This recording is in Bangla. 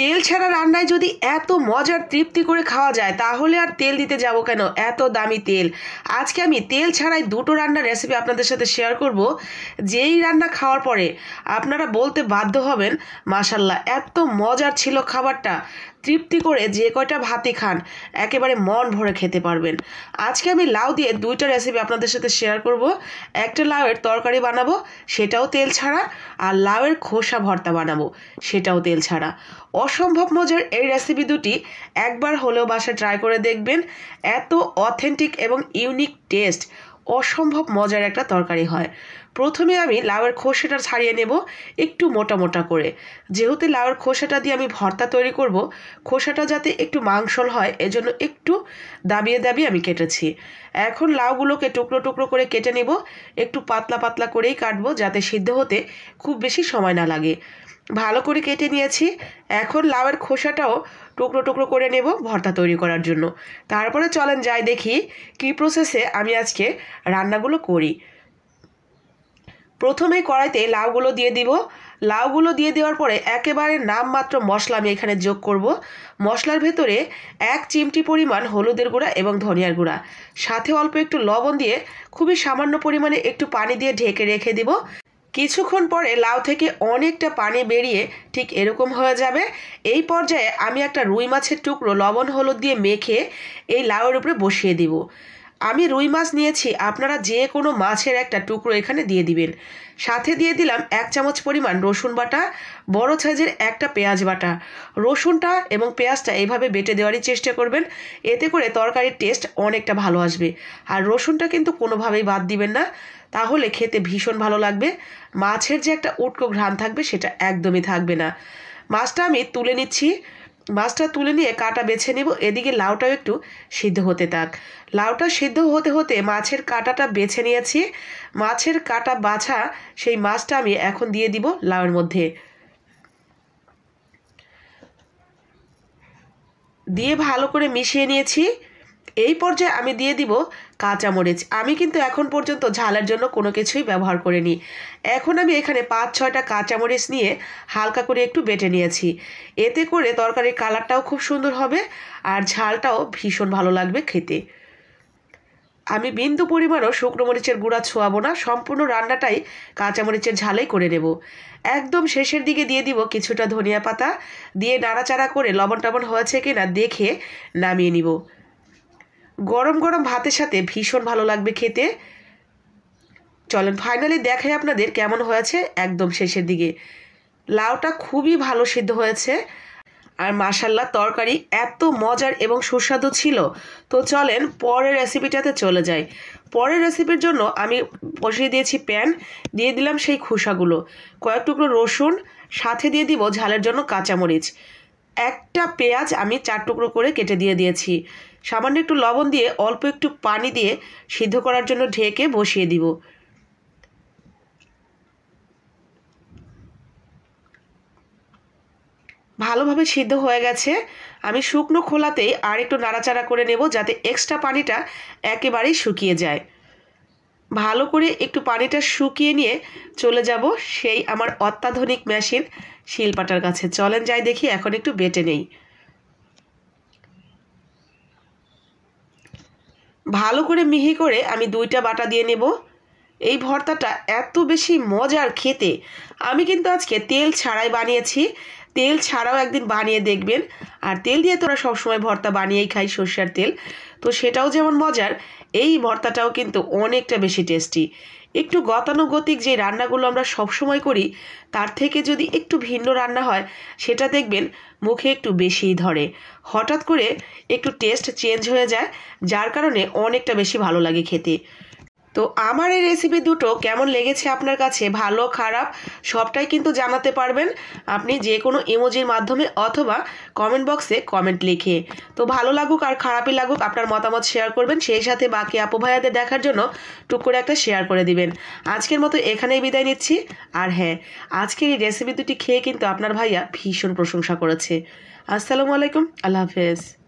তেল ছাড়া রান্নায় যদি এত মজার তৃপ্তি করে খাওয়া যায় তাহলে আর তেল দিতে যাব কেন এত দামি তেল আজকে আমি তেল ছাড়াই দুটো রান্নার রেসিপি আপনাদের সাথে শেয়ার করব যেই রান্না খাওয়ার পরে আপনারা বলতে বাধ্য হবেন মাসাল্লাহ এত মজার ছিল খাবারটা তৃপ্তি করে যে কয়টা ভাতই খান একেবারে মন ভরে খেতে পারবেন আজকে আমি লাউ দিয়ে দুইটা রেসিপি আপনাদের সাথে শেয়ার করব একটা লাউয়ের তরকারি বানাবো সেটাও তেল ছাড়া আর লাউয়ের খোসা ভর্তা বানাবো সেটাও তেল ছাড়া অসম্ভব মজার এই রেসিপি দুটি একবার হলেও বাসা ট্রাই করে দেখবেন এত অথেন্টিক এবং ইউনিক টেস্ট অসম্ভব মজার একটা তরকারি হয় প্রথমে আমি লাউয়ের খোসাটা ছাড়িয়ে নেব একটু মোটা মোটা করে যেহেতু লাউয়ের খোসাটা দিয়ে আমি ভর্তা তৈরি করব খোসাটা যাতে একটু মাংসল হয় এজন্য একটু দাবিয়ে দাবিয়ে আমি কেটেছি এখন লাউগুলোকে টুকরো টুকরো করে কেটে নেব একটু পাতলা পাতলা করেই কাটবো যাতে সিদ্ধ হতে খুব বেশি সময় না লাগে ভালো করে কেটে নিয়েছি এখন লাউয়ের খোসাটাও টুকরো টুকরো করে নেব ভর্তা তৈরি করার জন্য তারপরে চলেন যাই দেখি কি প্রসেসে আমি আজকে রান্নাগুলো করি প্রথমে কড়াইতে লাউগুলো দিয়ে দিব লাউগুলো দিয়ে দেওয়ার পরে একেবারে নামমাত্র মশলা আমি এখানে যোগ করব মশলার ভেতরে এক চিমটি পরিমাণ হলুদের গুঁড়া এবং ধনিয়ার গুঁড়া সাথে অল্প একটু লবণ দিয়ে খুবই সামান্য পরিমাণে একটু পানি দিয়ে ঢেকে রেখে দিব কিছুক্ষণ পরে লাউ থেকে অনেকটা পানি বেরিয়ে ঠিক এরকম হয়ে যাবে এই পর্যায়ে আমি একটা রুই মাছের টুকরো লবণ হলুদ দিয়ে মেখে এই লাউয়ের উপরে বসিয়ে দিব আমি রুই মাছ নিয়েছি আপনারা যে কোনো মাছের একটা টুকরো এখানে দিয়ে দিবেন সাথে দিয়ে দিলাম এক চামচ পরিমাণ রসুন বাটা বড় সাইজের একটা পেঁয়াজ বাটা রসুনটা এবং পেঁয়াজটা এইভাবে বেটে দেওয়ারই চেষ্টা করবেন এতে করে তরকারির টেস্ট অনেকটা ভালো আসবে আর রসুনটা কিন্তু কোনোভাবেই বাদ দিবেন না তাহলে খেতে ভীষণ ভালো লাগবে মাছের যে একটা উটকো ঘ্রাণ থাকবে সেটা একদমই থাকবে না মাছটা আমি তুলে নিচ্ছি মাছটা তুলে নিয়ে কাটা বেছে নেব এদিকে লাউটাও একটু সিদ্ধ হতে থাক লাউটা সিদ্ধ হতে হতে মাছের কাটাটা বেছে নিয়েছি মাছের কাটা বাছা সেই মাছটা আমি এখন দিয়ে দিব লাউয়ের মধ্যে দিয়ে ভালো করে মিশিয়ে নিয়েছি এই পর্যায়ে আমি দিয়ে দিব কাঁচামরিচ আমি কিন্তু এখন পর্যন্ত ঝালের জন্য কোনো কিছুই ব্যবহার করিনি এখন আমি এখানে পাঁচ ছয়টা কাঁচামরিচ নিয়ে হালকা করে একটু বেটে নিয়েছি এতে করে তরকারির কালারটাও খুব সুন্দর হবে আর ঝালটাও ভীষণ ভালো লাগবে খেতে আমি বিন্দু পরিমাণও শুকনো মরিচের গুঁড়া ছোঁয়াবো না সম্পূর্ণ রান্নাটাই কাঁচামরিচের ঝালেই করে নেব একদম শেষের দিকে দিয়ে দিব কিছুটা ধনিয়া পাতা দিয়ে নাড়াচাড়া করে লবণ টবণ হয়েছে কিনা দেখে নামিয়ে নিব গরম গরম ভাতের সাথে ভীষণ ভালো লাগবে খেতে চলেন ফাইনালি দেখাই আপনাদের কেমন হয়েছে একদম শেষের দিকে লাউটা খুবই ভালো সিদ্ধ হয়েছে আর মাসাল্লা তরকারি এত মজার এবং সুস্বাদু ছিল তো চলেন পরের রেসিপিটাতে চলে যাই পরের রেসিপির জন্য আমি বসিয়ে দিয়েছি প্যান দিয়ে দিলাম সেই খোসাগুলো কয়েক টুকরো রসুন সাথে দিয়ে দিব ঝালের জন্য কাঁচামরিচ একটা পেঁয়াজ আমি চার টুকরো করে কেটে দিয়ে দিয়েছি সামান্য একটু লবণ দিয়ে অল্প একটু পানি দিয়ে সিদ্ধ করার জন্য ঢেকে বসিয়ে দিব ভালোভাবে সিদ্ধ হয়ে গেছে আমি শুকনো খোলাতেই আর একটু নাড়াচাড়া করে নেব যাতে এক্সট্রা পানিটা একেবারেই শুকিয়ে যায় ভালো করে একটু পানিটা শুকিয়ে নিয়ে চলে যাব সেই আমার অত্যাধুনিক মেশিন শিলপাটার কাছে চলেন যাই দেখি এখন একটু বেটে নেই ভালো করে মিহি করে আমি দুইটা বাটা দিয়ে নেব এই ভর্তাটা এত বেশি মজার খেতে আমি কিন্তু আজকে তেল ছাড়াই বানিয়েছি তেল ছাড়াও একদিন বানিয়ে দেখবেন আর তেল দিয়ে তোরা সবসময় ভর্তা বানিয়েই খাই সর্ষার তেল তো সেটাও যেমন মজার এই ভর্তাটাও কিন্তু অনেকটা বেশি টেস্টি একটু গতানুগতিক যে রান্নাগুলো আমরা সবসময় করি তার থেকে যদি একটু ভিন্ন রান্না হয় সেটা দেখবেন মুখে একটু বেশিই ধরে হঠাৎ করে একটু টেস্ট চেঞ্জ হয়ে যায় যার কারণে অনেকটা বেশি ভালো লাগে খেতে তো আমার এই রেসিপি দুটো কেমন লেগেছে আপনার কাছে ভালো খারাপ সবটাই কিন্তু জানাতে পারবেন আপনি যে কোনো ইমোজির মাধ্যমে অথবা কমেন্ট বক্সে কমেন্ট লিখে তো ভালো লাগুক আর খারাপই লাগুক আপনার মতামত শেয়ার করবেন সেই সাথে বাকি আপু ভাইয়াদের দেখার জন্য টুক করে একটা শেয়ার করে দিবেন আজকের মতো এখানেই বিদায় নিচ্ছি আর হ্যাঁ আজকের এই রেসিপি দুটি খেয়ে কিন্তু আপনার ভাইয়া ভীষণ প্রশংসা করেছে আসসালামু আলাইকুম আল্লাহ হাফেজ